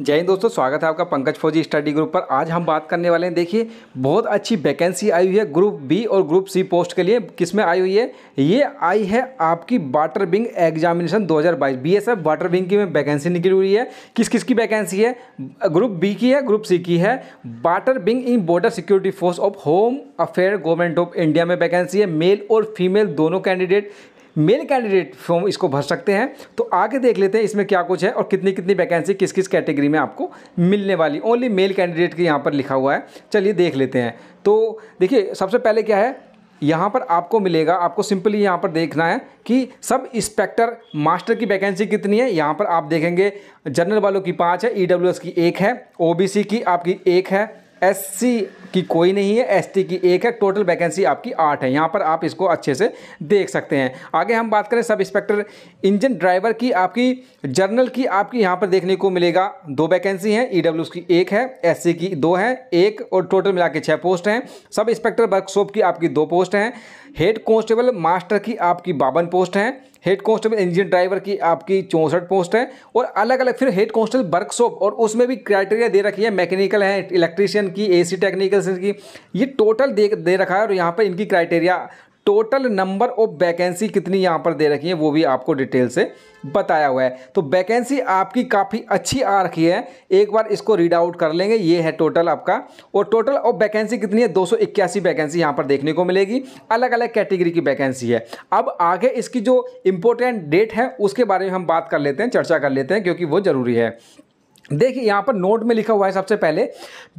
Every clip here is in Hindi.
जय हिंद दोस्तों स्वागत है आपका पंकज फौजी स्टडी ग्रुप पर आज हम बात करने वाले हैं देखिए बहुत अच्छी वैकेंसी आई हुई है ग्रुप बी और ग्रुप सी पोस्ट के लिए किस में आई हुई है ये आई है आपकी water wing examination 2022 F water wing की में वैकेंसी निकली हुई है किस किस की वैकेंसी है ग्रुप बी की है ग्रुप सी की है water wing in Border Security Force of Home Affair Government of India में वैकेंसी है मेल और फीमेल दोनों कैंडिडेट मेल कैंडिडेट फॉर्म इसको भर सकते हैं तो आगे देख लेते हैं इसमें क्या कुछ है और कितनी कितनी वैकेंसी किस किस कैटेगरी में आपको मिलने वाली ओनली मेल कैंडिडेट के यहाँ पर लिखा हुआ है चलिए देख लेते हैं तो देखिए सबसे पहले क्या है यहाँ पर आपको मिलेगा आपको सिंपली यहाँ पर देखना है कि सब इंस्पेक्टर मास्टर की वैकेंसी कितनी है यहाँ पर आप देखेंगे जनरल वालों की पाँच है ई की एक है ओ की आपकी एक है एससी की कोई नहीं है एसटी की एक है टोटल वैकेंसी आपकी आठ है यहाँ पर आप इसको अच्छे से देख सकते हैं आगे हम बात करें सब इंस्पेक्टर इंजन ड्राइवर की आपकी जर्नल की आपकी यहाँ पर देखने को मिलेगा दो वैकेंसी हैं ई e की एक है एससी की दो है एक और टोटल मिला के छः पोस्ट हैं सब इंस्पेक्टर वर्कशॉप की आपकी दो पोस्ट हैं हेड कांस्टेबल मास्टर की आपकी बावन पोस्ट है हेड कांस्टेबल इंजन ड्राइवर की आपकी चौंसठ पोस्ट है और अलग अलग फिर हेड कांस्टेबल वर्कशॉप और उसमें भी क्राइटेरिया दे रखी है मैकेनिकल है इलेक्ट्रीशियन की एसी टेक्निकल की ये टोटल दे दे रखा है और यहाँ पर इनकी criteria total number of vacancy कितनी यहाँ पर दे रखी है वो भी आपको डिटेल से बताया हुआ है तो वैकेंसी आपकी काफ़ी अच्छी आ रखी है एक बार इसको रीड आउट कर लेंगे ये है टोटल आपका और टोटल ऑफ वैकेंसी कितनी है दो वैकेंसी यहाँ पर देखने को मिलेगी अलग अलग कैटेगरी की वैकेंसी है अब आगे इसकी जो इम्पोर्टेंट डेट है उसके बारे में हम बात कर लेते हैं चर्चा कर लेते हैं क्योंकि वो ज़रूरी है देखिए यहाँ पर नोट में लिखा हुआ है सबसे पहले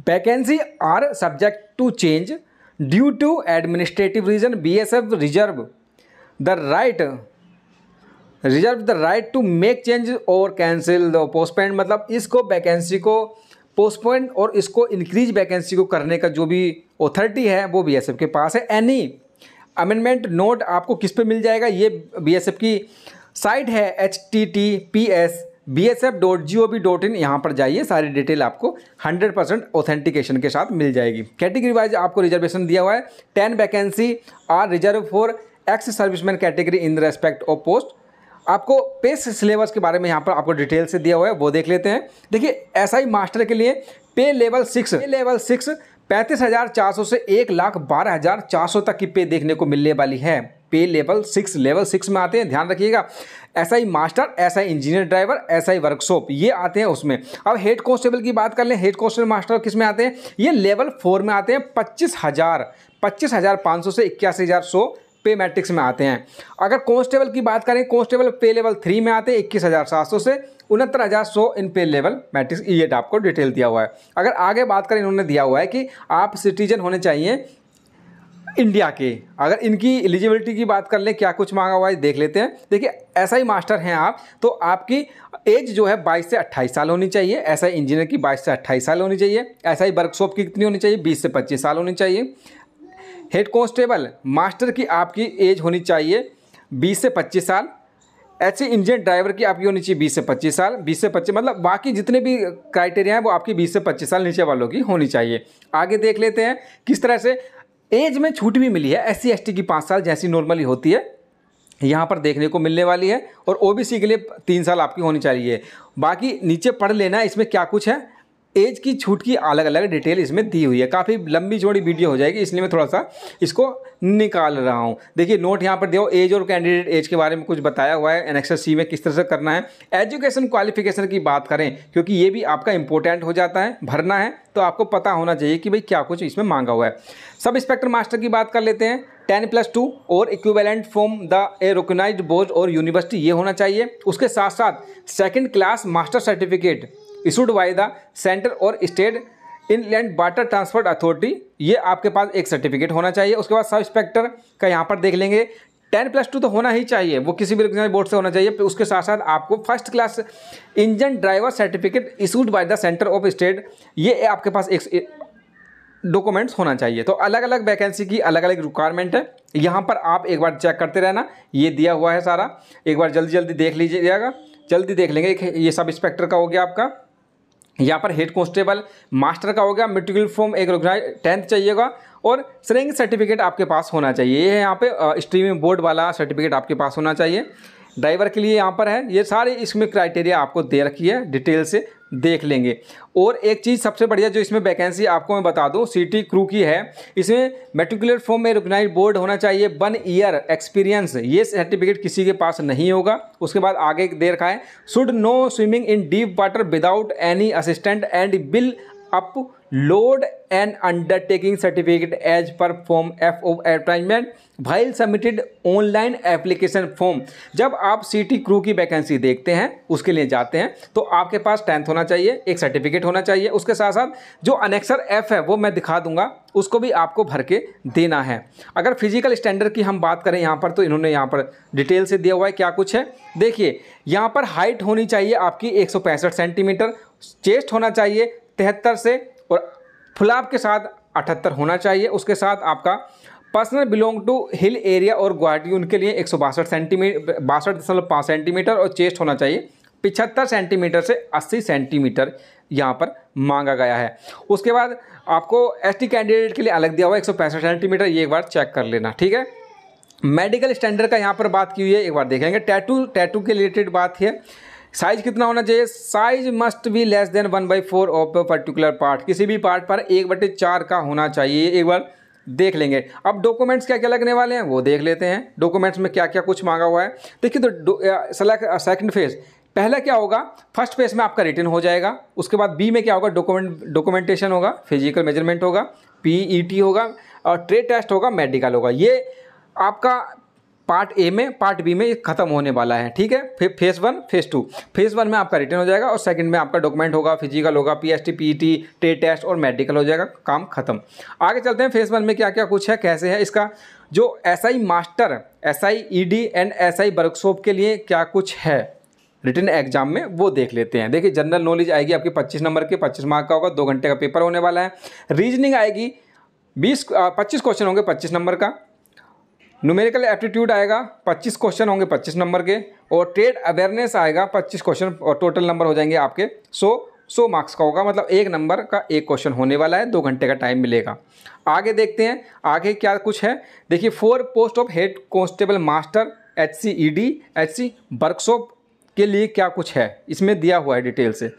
vacancy are subject to change due to administrative reason B S F reserve the right reserve the right to make change और कैंसिल द पोस्टपेंड मतलब इसको वैकेंसी को पोस्टपोन और इसको इंक्रीज वैकेंसी को करने का जो भी ऑथॉरिटी है वो एफ के पास है एनी अमेंडमेंट नोट आपको किस पे मिल जाएगा ये एफ की साइट है H T T P S B S F dot G O V dot in यहाँ पर जाइए सारी डिटेल आपको हंड्रेड परसेंट ऑथेंटिकेशन के साथ मिल जाएगी कैटेगरी वाइज आपको रिजर्वेशन दिया हुआ है ten vacancy are reserved for ex serviceman category in the respect of post आपको पेस सिलेबस के बारे में यहाँ पर आपको डिटेल से दिया हुआ है वो देख लेते हैं देखिए एसआई मास्टर के लिए pay level six pay level six पैंतीस हज़ार चार सौ से एक लाख बारह हज़ार चार सौ तक की पे देखने को मिलने वाली है पे लेवल सिक्स लेवल सिक्स में आते हैं ध्यान रखिएगा ऐसा ही मास्टर ऐसा इंजीनियर ड्राइवर ऐसा ही वर्कशॉप ये आते हैं उसमें अब हेड कांस्टेबल की बात कर लें हेड कांस्टेबल मास्टर किस में आते हैं ये लेवल फोर में आते हैं पच्चीस हज़ार पच्चीस हज़ार पाँच सौ से इक्यासी हज़ार सौ पे मैट्रिक्स में आते हैं अगर कांस्टेबल की बात करें कांस्टेबल पे लेवल थ्री में आते हैं इक्कीस हज़ार सात सौ से उनहत्तर हज़ार सौ इन पे लेवल मैट्रिक्स ये आपको डिटेल दिया हुआ है अगर आगे बात करें इन्होंने दिया हुआ है कि आप सिटीजन होने चाहिए इंडिया के अगर इनकी एलिजिबिलिटी की बात कर लें क्या कुछ मांगा हुआ है देख लेते हैं देखिए ऐसा ही मास्टर हैं आप तो आपकी एज जो है 22 से 28 साल होनी चाहिए ऐसा ही इंजीनियर की 22 से 28 साल होनी चाहिए ऐसा ही वर्कशॉप की कितनी होनी चाहिए 20 से 25 साल होनी चाहिए हेड कॉन्स्टेबल मास्टर की आपकी एज होनी चाहिए बीस से पच्चीस साल ऐसे इंजन ड्राइवर की आपकी होनी चाहिए बीस से पच्चीस साल बीस से पच्चीस मतलब बाकी जितने भी क्राइटेरिया हैं वो आपकी बीस से पच्चीस साल नीचे वालों की होनी चाहिए आगे देख लेते हैं किस तरह से एज में छूट भी मिली है एस सी की पाँच साल जैसी नॉर्मली होती है यहाँ पर देखने को मिलने वाली है और ओबीसी के लिए तीन साल आपकी होनी चाहिए बाकी नीचे पढ़ लेना इसमें क्या कुछ है एज की छूट की अलग अलग डिटेल इसमें दी हुई है काफ़ी लंबी चौड़ी वीडियो हो जाएगी इसलिए मैं थोड़ा सा इसको निकाल रहा हूँ देखिए नोट यहाँ पर दिया एज और कैंडिडेट एज के बारे में कुछ बताया हुआ है एनेक्सर सी में किस तरह से करना है एजुकेशन क्वालिफिकेशन की बात करें क्योंकि ये भी आपका इंपॉर्टेंट हो जाता है भरना है तो आपको पता होना चाहिए कि भाई क्या कुछ इसमें मांगा हुआ है सब इंस्पेक्टर मास्टर की बात कर लेते हैं टेन प्लस टू और equivalent form the a recognise board और यूनिवर्सिटी ये होना चाहिए उसके साथ साथ second class master certificate issued by the centre और state inland water transport authority ये आपके पास एक सर्टिफिकेट होना चाहिए उसके बाद सब इंस्पेक्टर का यहाँ पर देख लेंगे टेन प्लस टू तो होना ही चाहिए वो किसी भी रीजनल बोर्ड से होना चाहिए उसके साथ साथ आपको first class engine driver certificate issued by the centre of state ये आपके पास एक डॉक्यूमेंट्स होना चाहिए तो अलग अलग वैकेंसी की अलग अलग रिक्वायरमेंट है यहाँ पर आप एक बार चेक करते रहना ये दिया हुआ है सारा एक बार जल्दी जल्दी देख लीजिएगा जल्दी देख लेंगे ये सब इंस्पेक्टर का हो गया आपका यहाँ पर हेड कॉन्स्टेबल मास्टर का हो गया मेट्रिकुल फॉर्म एक टेंथ चाहिएगा और श्रेंग सर्टिफिकेट आपके पास होना चाहिए ये है यहाँ पे स्ट्रीमिंग बोर्ड वाला सर्टिफिकेट आपके पास होना चाहिए ड्राइवर के लिए यहाँ पर है ये सारे इसमें क्राइटेरिया आपको दे रखी है डिटेल से देख लेंगे और एक चीज़ सबसे बढ़िया जो इसमें वैकेंसी आपको मैं बता दूं सिटी क्रू की है इसमें मेट्रिकुलर फॉर्म में रिकोगनाइज बोर्ड होना चाहिए वन ईयर एक्सपीरियंस ये सर्टिफिकेट किसी के पास नहीं होगा उसके बाद आगे दे रखा है should know swimming in deep water without any assistant and bill upload and undertaking certificate as per form F O advertisement while submitted online application form जब आप सी टी क्रू की वैकेंसी देखते हैं उसके लिए जाते हैं तो आपके पास टेंथ होना चाहिए एक सर्टिफिकेट होना चाहिए उसके साथ साथ जो अनेक्सर एफ है वो मैं दिखा दूंगा उसको भी आपको भर के देना है अगर फिजिकल स्टैंडर्ड की हम बात करें यहाँ पर तो इन्होंने यहाँ पर डिटेल से दिया हुआ है क्या कुछ है देखिए यहाँ पर हाइट होनी चाहिए आपकी एक सेंटीमीटर चेस्ट होना चाहिए तिहत्तर से फुलाब के साथ अठहत्तर होना चाहिए उसके साथ आपका personal belong to hill area और गुवाहाटी उनके लिए एक सौ बासठ सेंटीमीटर बासठ दशमलव पाँच सेंटीमीटर और चेस्ट होना चाहिए पिछहत्तर सेंटीमीटर से अस्सी सेंटीमीटर यहाँ पर मांगा गया है उसके बाद आपको एसटी कैंडिडेट के लिए अलग दिया हुआ एक सौ पैंसठ सेंटीमीटर ये एक बार चेक कर लेना ठीक है मेडिकल स्टैंडर्ड का यहाँ पर बात की हुई है एक बार देखेंगे टैटू टैटू के रिलेटेड बात है साइज कितना होना चाहिए size must be less than one by four of particular part किसी भी पार्ट पर एक बटे चार का होना चाहिए एक बार देख लेंगे अब डॉक्यूमेंट्स क्या क्या लगने वाले हैं वो देख लेते हैं डॉक्यूमेंट्स में क्या क्या कुछ मांगा हुआ है देखिए तो सेकंड फेज पहला क्या होगा फर्स्ट फेज में आपका रिटर्न हो जाएगा उसके बाद बी में क्या होगा डॉक्यूमेंट डॉक्यूमेंटेशन होगा फिजिकल मेजरमेंट होगा पीईटी e होगा और ट्रेड टेस्ट होगा मेडिकल होगा ये आपका पार्ट ए में पार्ट बी में खत्म होने वाला है ठीक है फे, phase one phase two phase one में आपका रिटर्न हो जाएगा और सेकंड में आपका डॉक्यूमेंट होगा फिजिकल होगा पीएसटी पीईटी टेट टेस्ट और मेडिकल हो जाएगा काम खत्म आगे चलते हैं फेज वन में क्या क्या कुछ है कैसे है इसका जो S I master S I and S I workshop के लिए क्या कुछ है रिटर्न एग्जाम में वो देख लेते हैं देखिए जनरल नॉलेज आएगी आपकी पच्चीस नंबर के पच्चीस मार्क का होगा दो घंटे का पेपर होने वाला है रीजनिंग आएगी बीस पच्चीस क्वेश्चन होंगे पच्चीस नंबर का न्यूमेरिकल एप्टीट्यूड आएगा 25 क्वेश्चन होंगे 25 नंबर के और ट्रेड अवेयरनेस आएगा 25 क्वेश्चन और टोटल नंबर हो जाएंगे आपके सो 100 मार्क्स का होगा मतलब एक नंबर का एक क्वेश्चन होने वाला है दो घंटे का टाइम मिलेगा आगे देखते हैं आगे क्या कुछ है देखिए four post of head constable master H C E D H C workshop के लिए क्या कुछ है इसमें दिया हुआ है डिटेल से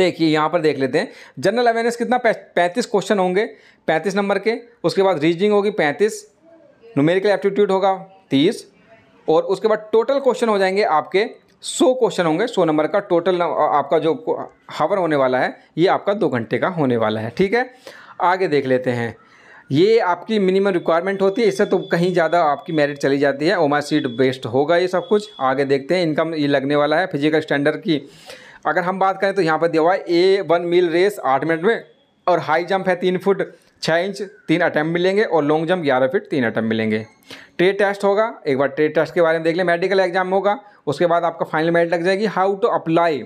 देखिए यहाँ पर देख लेते हैं जनरल अवेयरनेस कितना पैंतीस क्वेश्चन होंगे पैंतीस नंबर के उसके बाद रीजनिंग होगी पैंतीस न्यूमेरिकल एप्टीट्यूड होगा तीस और उसके बाद टोटल क्वेश्चन हो जाएंगे आपके सौ क्वेश्चन होंगे सौ नंबर का टोटल आपका जो हावर होने वाला है ये आपका दो घंटे का होने वाला है ठीक है आगे देख लेते हैं ये आपकी मिनिमम रिक्वायरमेंट होती है इससे तो कहीं ज़्यादा आपकी मेरिट चली जाती है ओमा सीट बेस्ड होगा ये सब कुछ आगे देखते हैं इनकम ये लगने वाला है फिजिकल स्टैंडर्ड की अगर हम बात करें तो यहाँ पर दिया हुआ है ए वन मील रेस आठ मिनट में और हाई जंप है तीन फुट छः इंच तीन अटैम्प मिलेंगे और लॉन्ग जंप ग्यारह फिट तीन अटैम्प मिलेंगे ट्रेड टेस्ट होगा एक बार ट्रेड टेस्ट के बारे में देख लें मेडिकल एग्जाम होगा उसके बाद आपका फाइनल मेरिट लग जाएगी हाउ टू अप्लाई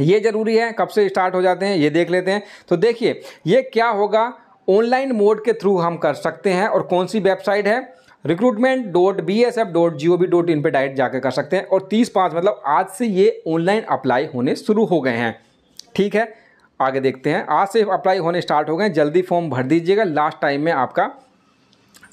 ये ज़रूरी है कब से स्टार्ट हो जाते हैं ये देख लेते हैं तो देखिए ये क्या होगा ऑनलाइन मोड के थ्रू हम कर सकते हैं और कौन सी वेबसाइट है recruitment dot B S F dot G O V dot in पर डायरेक्ट जाकर कर सकते हैं और तीस पाँच मतलब आज से ये ऑनलाइन अप्लाई होने शुरू हो गए हैं ठीक है आगे देखते हैं आज से अप्लाई होने स्टार्ट हो गए जल्दी फॉर्म भर दीजिएगा लास्ट टाइम में आपका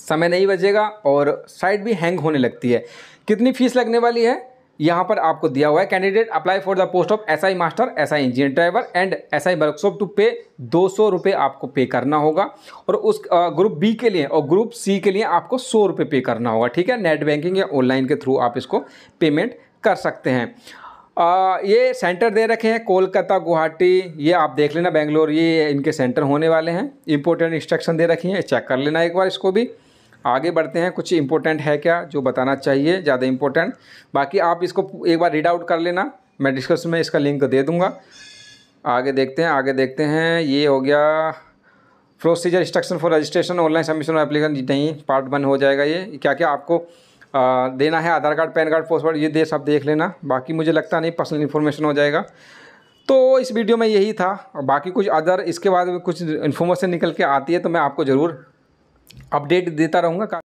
समय नहीं बचेगा और साइट भी हैंग होने लगती है कितनी फीस लगने वाली है यहाँ पर आपको दिया हुआ है candidate apply for the post of SI master SI engineer driver and SI workshop to pay दो सौ रुपये आपको पे करना होगा और उस ग्रुप बी के लिए और ग्रुप सी के लिए आपको सौ रुपये पे करना होगा ठीक है नेट बैंकिंग या ऑनलाइन के थ्रू आप इसको पेमेंट कर सकते हैं आ, ये सेंटर दे रखे हैं कोलकाता गुवाहाटी ये आप देख लेना बेंगलोर ये इनके सेंटर होने वाले हैं इंपॉर्टेंट इंस्ट्रक्शन दे रखी हैं चेक कर लेना एक बार इसको भी आगे बढ़ते हैं कुछ इंपॉर्टेंट है क्या जो बताना चाहिए ज़्यादा इंपॉर्टेंट बाकी आप इसको एक बार रीड आउट कर लेना मैं डिस्कशन में इसका लिंक दे दूँगा आगे देखते हैं आगे देखते हैं ये हो गया procedure instruction for registration online submission और एप्लीकेशन नहीं पार्ट वन हो जाएगा ये क्या क्या आपको देना है Aadhaar card PAN card password ये दे सब देख लेना बाकी मुझे लगता नहीं पर्सनल इन्फॉर्मेशन हो जाएगा तो इस वीडियो में यही था और बाकी कुछ अदर इसके बाद कुछ इन्फॉर्मेशन निकल के आती है तो मैं आपको ज़रूर अपडेट देता रहूँगा